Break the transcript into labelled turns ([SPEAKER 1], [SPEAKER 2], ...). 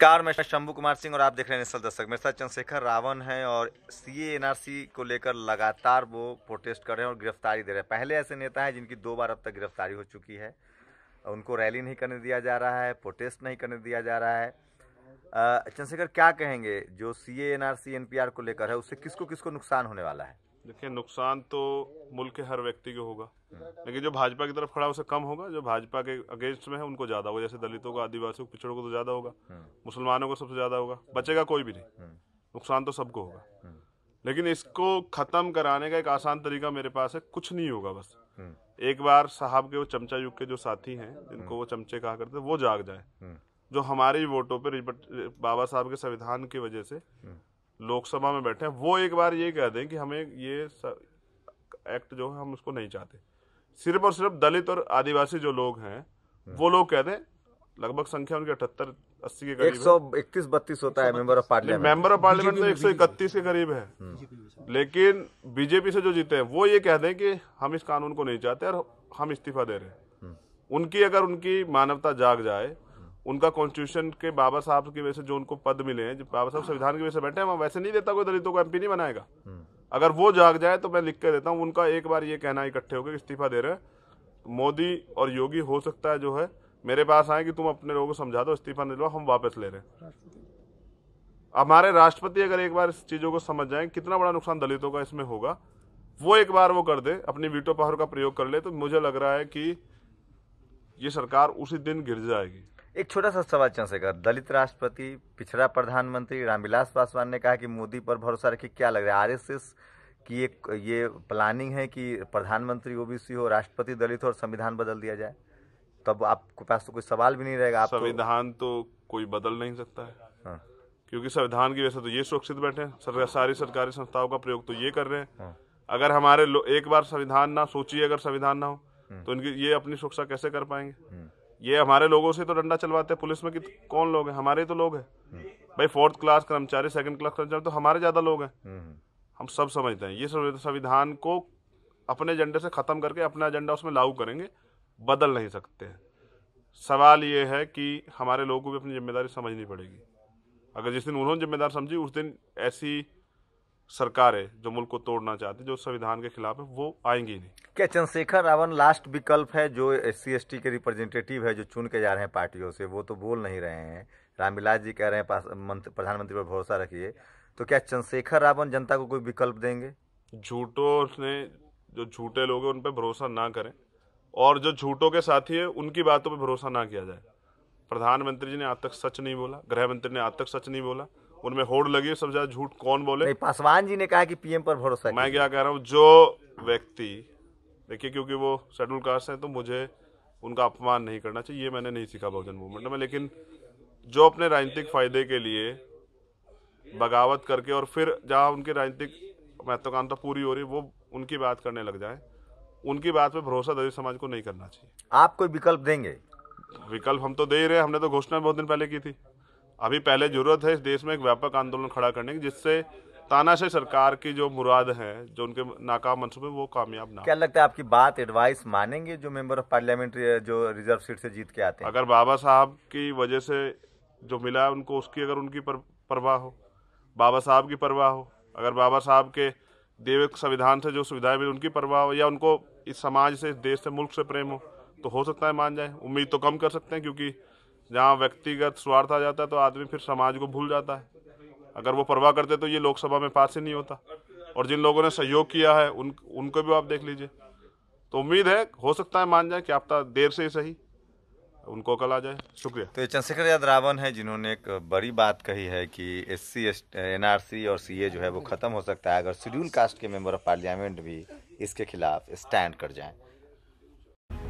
[SPEAKER 1] Car मैं शंभू कुमार सिंह और आप देख रहे हैं निश्चल दर्शक मेरे साथ चंद्रशेखर रावण हैं और सी एनआरसी को लेकर लगातार वो प्रोटेस्ट कर रहे हैं और गिरफ्तारी दे रहे हैं पहले ऐसे नेता हैं जिनकी दो बार अब तक गिरफ्तारी हो चुकी है उनको रैली नहीं करने दिया जा रहा है प्रोटेस्ट नहीं करने दिया जा रहा है चंद्रशेखर क्या कहेंगे जो सी ए एन को लेकर है उससे किसको किसको नुकसान होने वाला है
[SPEAKER 2] देखिए नुकसान तो मुल्क के हर व्यक्ति को होगा लेकिन जो भाजपा की तरफ खड़ा उसे कम होगा जो भाजपा के अगेंस्ट में है उनको ज्यादा होगा जैसे दलितों को आदिवासियों को पिछड़ों को तो ज्यादा होगा हाँ। मुसलमानों को सबसे ज्यादा होगा बचेगा कोई भी नहीं हाँ। नुकसान तो सबको होगा हाँ। लेकिन इसको खत्म कराने का एक आसान तरीका मेरे पास है कुछ नहीं होगा बस एक बार साहब के वो चमचा युग के जो साथी हैं जिनको वो चमचे कहा करते वो जाग जाए जो हमारे वोटों पर बाबा साहब के संविधान की वजह से लोकसभा में बैठे हैं वो एक बार ये कह दें कि हमें ये एक्ट जो है हम उसको नहीं चाहते सिर्फ और सिर्फ दलित और आदिवासी जो लोग हैं हम्म। वो लोग कह दें लगभग संख्या उनके अठहत्तर अस्सी के करीब एक सौ इकतीस बत्तीस होता है member of parliament member of parliament तो एक सौ इकतीस के करीब है हम्म। लेकिन बीजेपी से जो जीते हैं वो ये कह दें कि हम इस कानून को नहीं चाहते और हम इस्तीफा दे रहे हैं हम्म। उनकी अगर उनकी मानवता जाग जाए उनका कॉन्स्टिट्यूशन के बाबा साहब की वजह से जो उनको पद मिले हैं जो बाबा साहब संविधान की वजह से बैठे हैं वहाँ वैसे नहीं देता कोई दलितों को एमपी नहीं बनाएगा हम्म। अगर वो जाग जाए तो मैं लिख के देता हूँ उनका एक बार ये कहना इकट्ठे होकर इस्तीफा दे रहे हैं मोदी और योगी हो सकता है जो है मेरे पास आए कि तुम अपने लोगों को समझा दो इस्तीफा दिलवाओ हम वापस ले रहे हैं हमारे राष्ट्रपति अगर एक बार इस चीज़ों को समझ जाए कितना बड़ा नुकसान दलितों का इसमें होगा वो एक बार वो कर दे अपनी वीटो पावर का प्रयोग कर ले तो मुझे लग रहा है कि
[SPEAKER 1] ये सरकार उसी दिन गिर जाएगी एक छोटा सा सवाल चंद्रशेखर दलित राष्ट्रपति पिछड़ा प्रधानमंत्री रामविलास पासवान ने कहा कि मोदी पर भरोसा रखे क्या लग रहा है आरएसएस की एक ये प्लानिंग है कि प्रधानमंत्री ओबीसी हो राष्ट्रपति दलित हो और संविधान बदल दिया जाए तब आपके पास तो कोई सवाल भी नहीं रहेगा आप तो-
[SPEAKER 2] संविधान तो कोई बदल नहीं सकता है हाँ। क्योंकि संविधान की वजह से तो ये सुरक्षित बैठे हैं सरकार हाँ। सारी सरकारी संस्थाओं का प्रयोग तो ये कर रहे हैं हाँ। अगर हमारे एक बार संविधान ना सोचिए अगर संविधान ना हो हाँ। तो इनकी ये अपनी सुरक्षा कैसे कर पाएंगे ये हमारे लोगों से तो डंडा चलवाते हैं पुलिस में कि कौन लोग हैं हमारे तो लोग हैं भाई फोर्थ क्लास कर्मचारी सेकंड क्लास कर्मचारी तो हमारे ज्यादा लोग हैं हम्म, हम्म। हम सब समझते हैं ये संविधान को अपने एजेंडे से खत्म करके अपना एजेंडा उसमें लागू करेंगे बदल नहीं सकते सवाल ये है कि हमारे लोगों को भी अपनी जिम्मेदारी समझनी पड़ेगी अगर जिस दिन उन्होंने जिम्मेदार समझी उस दिन ऐसी सरकार है जो मुल्क को तोड़ना चाहती है जो संविधान के खिलाफ है वो आएंगी
[SPEAKER 1] नहीं क्या चंद्रशेखर रावण लास्ट विकल्प है जो एस सी के रिप्रेजेंटेटिव है जो चुन के जा रहे हैं पार्टियों से वो तो बोल नहीं रहे हैं रामविलास जी कह रहे हैं प्रधानमंत्री पर भरोसा रखिए तो क्या चंद्रशेखर रावण जनता को कोई विकल्प देंगे झूठों ने जो झूठे लोग हैं
[SPEAKER 2] उन पर भरोसा ना करें
[SPEAKER 1] और जो झूठों के
[SPEAKER 2] साथी है उनकी बातों पर भरोसा ना किया जाए प्रधानमंत्री जी ने आज तक सच नहीं बोला गृह मंत्री ने आज तक सच नहीं बोला उनमें होड़ लगी सबसे ज्यादा झूठ कौन बोले नहीं
[SPEAKER 1] पासवान जी ने कहा कि पीएम पर भरोसा मैं
[SPEAKER 2] क्या कह रहा हूँ जो व्यक्ति देखिए क्योंकि वो शेड्यूल कास्ट है तो मुझे उनका अपमान नहीं करना चाहिए ये मैंने नहीं सीखा बहुजन मूवमेंट में लेकिन जो अपने राजनीतिक फायदे के लिए बगावत करके और फिर जहाँ उनकी राजनीतिक महत्वाकांक्षा तो पूरी हो रही वो उनकी बात करने लग जाए उनकी बात पे भरोसा दलित समाज को नहीं करना चाहिए आप कोई विकल्प देंगे विकल्प हम तो दे ही रहे हमने तो घोषणा बहुत दिन पहले की थी अभी पहले ज़रूरत है इस देश में एक व्यापक आंदोलन खड़ा करने की जिससे तानाशाह सरकार की जो मुराद है
[SPEAKER 1] जो उनके नाकाम मनसूबे वो कामयाब ना क्या लगता है आपकी बात एडवाइस मानेंगे जो मेंबर ऑफ पार्लियामेंट जो रिजर्व सीट से जीत के आते हैं अगर बाबा साहब की वजह से जो मिला है उनको उसकी
[SPEAKER 2] अगर उनकी परवाह हो बाबा साहब की परवाह हो अगर बाबा साहब के देव संविधान से जो सुविधाएं मिली उनकी परवाह हो या उनको इस समाज से इस देश से मुल्क से प्रेम हो तो हो सकता है मान जाए उम्मीद तो कम कर सकते हैं क्योंकि जहाँ व्यक्तिगत स्वार्थ आ जाता है तो आदमी फिर समाज को भूल जाता है अगर वो परवाह करते तो ये लोकसभा में पास ही नहीं होता और जिन लोगों ने सहयोग किया है उन उनको भी आप देख लीजिए तो उम्मीद है हो सकता है मान जाए कि आपका देर से ही सही
[SPEAKER 1] उनको कल आ जाए शुक्रिया तो चंद्रशेखर याद रावण है जिन्होंने एक बड़ी बात कही है कि एस सी सी और ए जो है वो ख़त्म हो सकता है अगर शेड्यूल कास्ट के मेंबर ऑफ पार्लियामेंट भी इसके खिलाफ स्टैंड कर जाए